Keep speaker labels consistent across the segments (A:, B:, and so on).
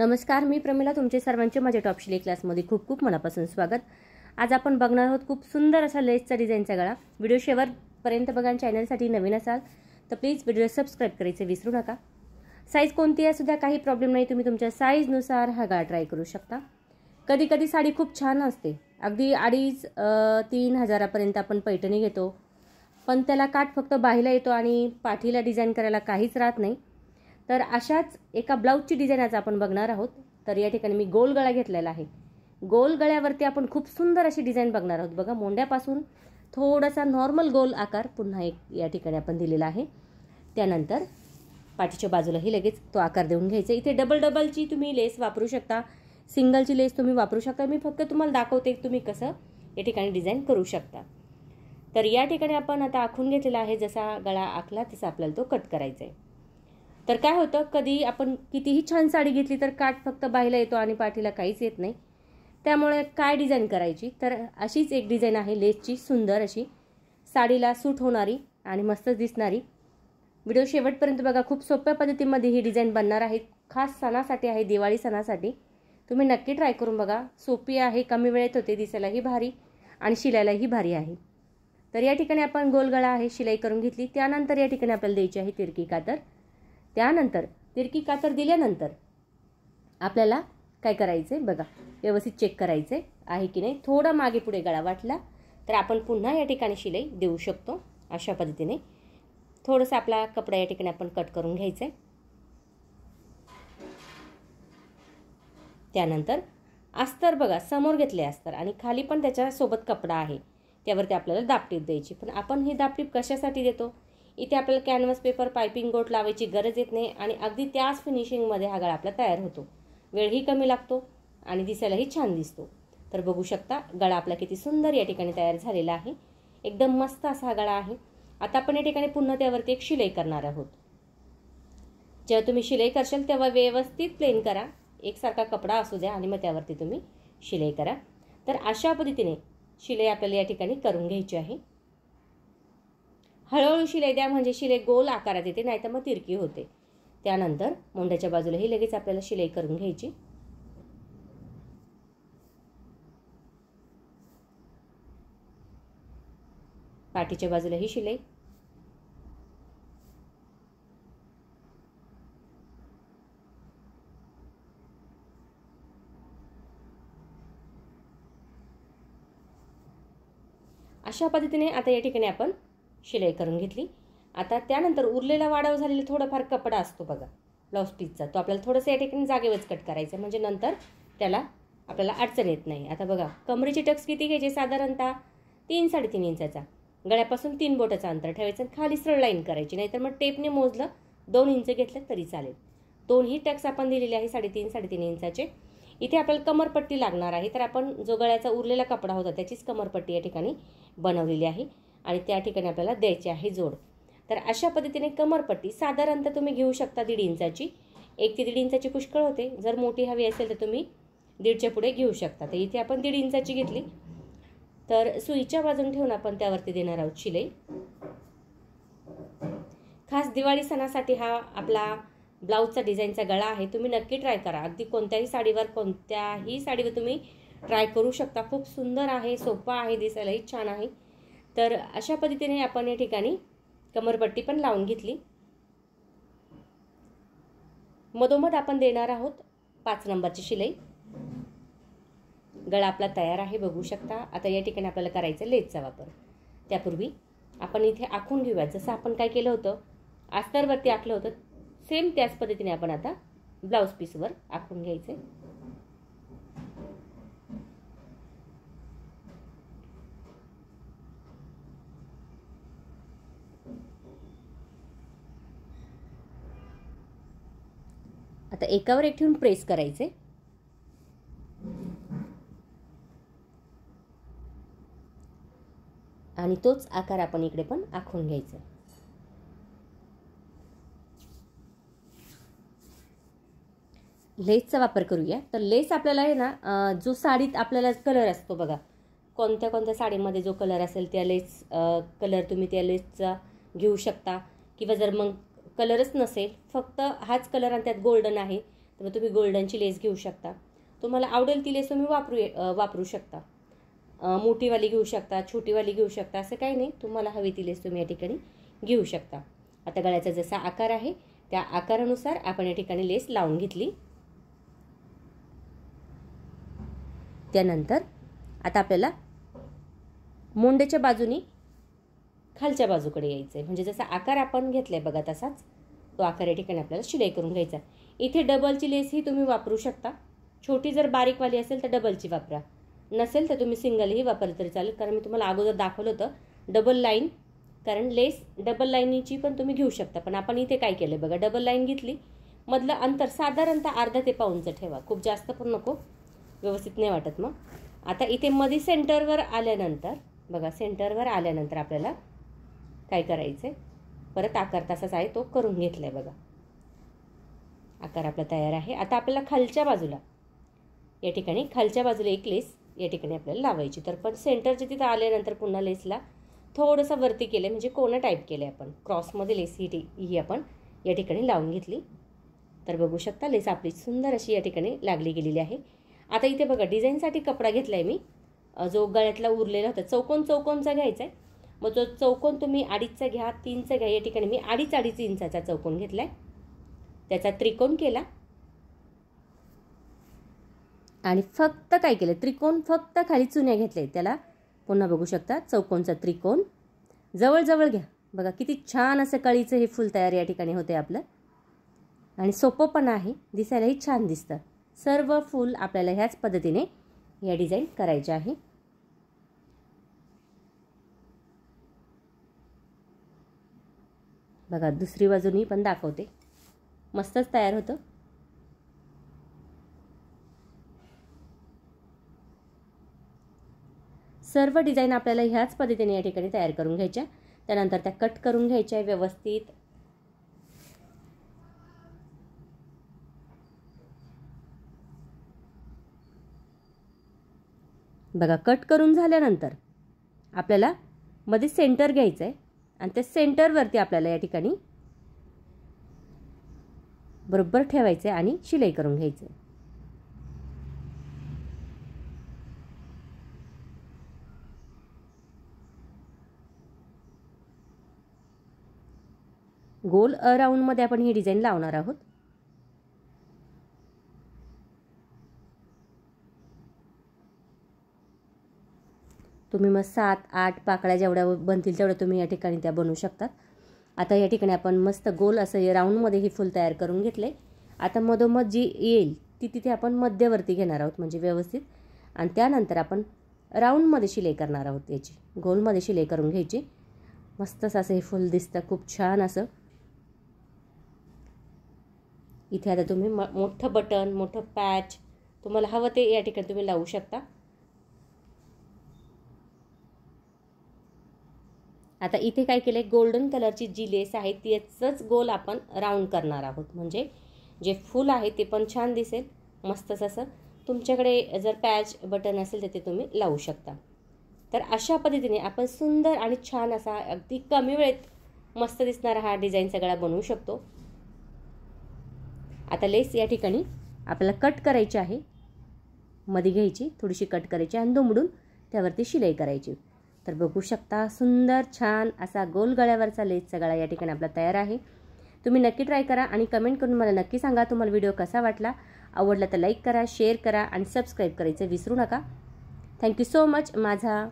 A: नमस्कार मी प्रमिला तुमचे सर्वांचे माझ्या टॉप शिले क्लासमध्ये खूप खूप मनापासून स्वागत आज आपण बघणार आहोत खूप सुंदर असा लेसचा डिझाईनचा गळा व्हिडिओ शेवटपर्यंत बघा चॅनलसाठी नवीन असाल तर प्लीज व्हिडिओ सबस्क्राईब करायचं विसरू नका साईज कोणती आहे सुद्धा काही प्रॉब्लेम नाही तुम्ही तुमच्या साईजनुसार हा गळा ट्राय करू शकता कधी कधी साडी खूप छान असते अगदी अडीच तीन हजारापर्यंत आपण पैठणी घेतो पण त्याला काठ फक्त बाहेला येतो आणि पाठीला डिझाईन करायला काहीच राहत नाही तर अशाच एका ब्लाऊजची डिझाईन आज आपण बघणार आहोत तर या ठिकाणी मी गोल गळा घेतलेला आहे गोल गळ्यावरती आपण खूप सुंदर अशी डिझाईन बघणार आहोत बघा मोंड्यापासून थोडासा नॉर्मल गोल आकार पुन्हा एक या ठिकाणी आपण दिलेला आहे त्यानंतर पाठीच्या बाजूलाही लगेच तो आकार देऊन घ्यायचा इथे डबल डबलची तुम्ही लेस वापरू शकता सिंगलची लेस तुम्ही वापरू शकता मी फक्त तुम्हाला दाखवते तुम्ही कसं या ठिकाणी डिझाईन करू शकता तर या ठिकाणी आपण आता आखून घेतलेला आहे जसा गळा आखला तसा आपल्याला तो कट करायचा आहे तर काय होतं कधी आपण कितीही छान साडी घेतली तर काठ फक्त बाहेला येतो आणि पाठीला काहीच येत नाही त्यामुळे काय डिझाईन करायची तर अशीच एक डिझाईन आहे लेसची सुंदर अशी साडीला सूट होणारी आणि मस्तच दिसणारी व्हिडिओ शेवटपर्यंत बघा खूप सोप्या पद्धतीमध्ये ही डिझाईन बनणार आहे खास सणासाठी आहे दिवाळी सणासाठी तुम्ही नक्की ट्राय करून बघा सोपी आहे कमी वेळेत होते दिसायलाही भारी आणि शिलायलाही भारी आहे तर या ठिकाणी आपण गोलगळा आहे शिलाई करून घेतली त्यानंतर या ठिकाणी आपल्याला द्यायची आहे तिरकी कातर त्यानंतर तिरकी कातर दिल्यानंतर आपल्याला काय करायचं आहे बघा व्यवस्थित चेक करायचं आहे की नाही थोडा मागे पुढे गळा वाटला तर आपण पुन्हा या ठिकाणी शिलाई देऊ शकतो अशा पद्धतीने थोडंसं आपला कपडा या ठिकाणी आपण कट करून घ्यायचं आहे त्यानंतर अस्तर बघा समोर घेतले अस्तर आणि खाली पण त्याच्यासोबत कपडा आहे त्यावरती आपल्याला दापटीप द्यायची पण आपण ही दापटीप कशासाठी देतो इथे आपल्याला कॅनव्हस पेपर पायपिंग गोट लावायची गरज येत नाही आणि अगदी त्याच फिनिशिंगमध्ये हा गळा आपला तयार होतो वेळही कमी लागतो आणि दिसायलाही छान दिसतो तर बघू शकता गळा आपला किती सुंदर या ठिकाणी तयार झालेला आहे एकदम मस्त असा हा गळा आहे आता आपण या ठिकाणी पुन्हा त्यावरती एक शिलाई करणार आहोत जेव्हा तुम्ही शिलाई करशाल तेव्हा व्यवस्थित प्लेन करा एकसारखा कपडा असू द्या आणि मग त्यावरती तुम्ही शिलाई करा तर अशा पद्धतीने शिलाई आपल्याला या ठिकाणी करून घ्यायची आहे हळूहळू शिलाई द्या म्हणजे शिलाई गोल आकारात येते नाहीतर मग तिरकी होते त्यानंतर बाजूला ही लगेच आपल्याला शिलाई करून घ्यायची पाठीच्या बाजूला ही शिलाई अशा पद्धतीने आता या ठिकाणी आपण शिलाई करून घेतली आता त्यानंतर उरलेला वाढाव झालेला थोडाफार कपडा असतो बघा ब्लाऊज पीसचा तो आपल्याला थोडंसं या ठिकाणी जागेवरच कट करायचा म्हणजे नंतर त्याला आपल्याला अडचण येत नाही आता बघा कमरेची टक्स किती घ्यायची साधारणतः तीन साडेतीन इंचाचा गळ्यापासून तीन बोटाचं अंतर ठेवायचं आणि खाली सरळ लाईन करायची नाहीतर मग टेपने मोजलं दोन इंच घेतलं तरी चालेल दोनही टक्स आपण दिलेले आहे साडेतीन साडेतीन इंचाचे इथे आपल्याला कमरपट्टी लागणार आहे तर आपण जो गळ्याचा उरलेला कपडा होता त्याचीच कमरपट्टी या ठिकाणी बनवलेली आहे आणि त्या ठिकाणी आपल्याला द्यायचे आहे जोड तर अशा पद्धतीने कमरपट्टी साधारणतः तुम्ही घेऊ शकता दीड इंचाची एक ते दीड इंचाची पुष्कळ होते जर मोठी हवी असेल तर तुम्ही दीडच्या पुढे घेऊ शकता तर इथे आपण दीड इंचाची घेतली तर सुईच्या बाजून ठेवून आपण त्यावरती देणार आहोत शिलाई खास दिवाळी सणासाठी हा आपला ब्लाऊजचा डिझाईनचा गळा आहे तुम्ही नक्की ट्राय करा अगदी कोणत्याही साडीवर कोणत्याही साडीवर तुम्ही ट्राय करू शकता खूप सुंदर आहे सोपा आहे दिसायलाही छान आहे तर अशा पद्धतीने आपण या ठिकाणी कमरपट्टी पण लावून घेतली मधोमध आपण देणार आहोत पाच नंबरची शिलाई गळा आपला तयार आहे बघू शकता आता या ठिकाणी आपल्याला करायचं लेजचा वापर त्यापूर्वी आपण इथे आखून घेऊया जसं आपण काय केलं होतं आस्तरवरती आखलं होतं सेम त्याच पद्धतीने आपण आता ब्लाऊज पीसवर आखून घ्यायचं आता एकावर एक ठेवून प्रेस करायचे आणि तोच आकार आपण इकडे पण आखून घ्यायचा लेसचा वापर करूया तर लेस आपल्याला आहे ना जो साडीत आपल्याला कलर असतो बघा कोणत्या कोणत्या साडीमध्ये जो कलर असेल त्या लेस कलर तुम्ही त्या लेसचा घेऊ शकता किंवा जर मग कलरच नसेल फक्त हाच कलर आणि त्यात गोल्डन आहे तर मग तुम्ही गोल्डनची लेस घेऊ शकता तुम्हाला आवडेल ती लेस तुम्ही वापरू वापरू शकता मोठीवाली घेऊ शकता छोटीवाली घेऊ शकता असं काही नाही तुम्हाला हवी ती लेस तुम्ही या ठिकाणी घेऊ शकता आता गळ्याचा जसा आकार आहे त्या आकारानुसार आपण या ठिकाणी लेस लावून घेतली त्यानंतर आता आपल्याला मोंड्याच्या बाजूनी खालच्या बाजूकडे यायचं आहे म्हणजे जसा आकार आपण घेतला आहे बघा तसाच तो आकार या ठिकाणी आपल्याला शिलाई करून घ्यायचा इथे डबलची लेस ही तुम्ही वापरू शकता छोटी जर बारीकवाली असेल तर डबलची वापरा नसेल तर तुम्ही सिंगलही वापरलं तरी चालेल कारण मी तुम्हाला अगोदर दाखवलं होतं डबल लाईन कारण लेस डबल लाईनीची पण तुम्ही घेऊ शकता पण आपण इथे काय केलं बघा डबल लाईन घेतली मधलं अंतर साधारणतः अर्धा ते पाऊनचं ठेवा खूप जास्त पण नको व्यवस्थित नाही वाटत मग आता इथे मध्ये सेंटरवर आल्यानंतर बघा सेंटरवर आल्यानंतर आपल्याला काय करायचं आहे परत आकार तसाच आहे तो करून घेतला आहे बघा आकार आपला तयार आहे आता आपल्याला खालच्या बाजूला या ठिकाणी खालच्या बाजूला एक लेस या ठिकाणी आपल्याला लावायची तर पण सेंटरच्या तिथं आल्यानंतर पुन्हा लेसला थोडंसं वरती केलं म्हणजे कोणं टाईप केलं आहे आपण क्रॉसमध्ये लेस ही टी ही आपण या ठिकाणी लावून घेतली तर बघू शकता लेस आपली सुंदर अशी या ठिकाणी लागली गेलेली आहे आता इथे बघा डिझाईनसाठी कपडा घेतला आहे मी जो गळ्यातला उरलेला होता चौकोन चौकोनचा घ्यायचा आहे मग जो चौकोन तुम्ही अडीचचा घ्या तीनचा घ्या या ठिकाणी मी अडीच अडीच इंचाचा चौकोन घेतला आहे त्याचा त्रिकोण केला आणि फक्त काय केलं त्रिकोण फक्त खाली चुन्या घेतले त्याला पुन्हा बघू शकता चौकोनचा त्रिकोण जवळजवळ घ्या बघा किती छान असं कळीचं हे फूल तयार या ठिकाणी होते आपलं आणि सोपं पण आहे दिसायलाही छान दिसतं सर्व फूल आपल्याला ह्याच पद्धतीने या डिझाईन करायचे आहे बघा दुसरी बाजूनही पण दाखवते मस्तच तयार होतं सर्व डिझाईन आपल्याला ह्याच पद्धतीने या ठिकाणी तयार करून घ्यायच्या त्यानंतर त्या कट करून घ्यायच्या व्यवस्थित बघा कट करून झाल्यानंतर आपल्याला मध्ये सेंटर घ्यायचं आहे आणि त्या सेंटरवरती आपल्याला या ठिकाणी बरोबर ठेवायचं आहे आणि शिलाई करून घ्यायचं आहे गोल अराऊंडमध्ये आपण ही डिझाईन लावणार आहोत तुम्ही मग सात आठ पाकळ्या जेवढ्या बनतील तेवढ्या तुम्ही या ठिकाणी त्या बनवू शकतात आता या ठिकाणी आपण मस्त गोल असं हे राऊंडमध्ये हे फूल तयार करून घेतले आता मधोमध जी येईल ती तिथे आपण मध्यवर्ती घेणार आहोत म्हणजे व्यवस्थित आणि त्यानंतर आपण राऊंडमध्ये शिलाई करणार आहोत याची गोलमध्ये शिलाई करून घ्यायची मस्तच असं हे फुल दिसतं खूप छान असं इथे आता तुम्ही म मोठं बटन मोठं पॅच तुम्हाला हवं ते या ठिकाणी तुम्ही लावू शकता आता इथे काय केलं आहे गोल्डन कलरची जी लेस आहे त्याचंच गोल आपण राऊंड करणार आहोत म्हणजे जे फूल आहे ते पण छान दिसेल मस्तच असं तुमच्याकडे जर पॅच बटन असेल तर ते तुम्ही लावू शकता तर अशा पद्धतीने आपण सुंदर आणि छान असा अगदी कमी वेळेत मस्त दिसणारा हा डिझाईन सगळा बनवू शकतो आता लेस या ठिकाणी आपल्याला कट करायची आहे मध्ये घ्यायची थोडीशी कट करायची आणि दुमडून त्यावरती शिलाई करायची तर बघू शकता सुंदर छान असा गोल गळ्यावरचा लेस गळा या ठिकाणी आपला तयार आहे तुम्ही नक्की ट्राय करा आणि कमेंट करून मला नक्की सांगा तुम्हाला व्हिडिओ कसा वाटला आवडला तर लाईक करा शेअर करा आणि सबस्क्राईब करायचं विसरू नका थँक्यू सो मच माझा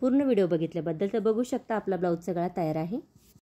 A: पूर्ण व्हिडिओ बघितल्याबद्दल तर बघू शकता आपला ब्लाऊजचा गळा तयार आहे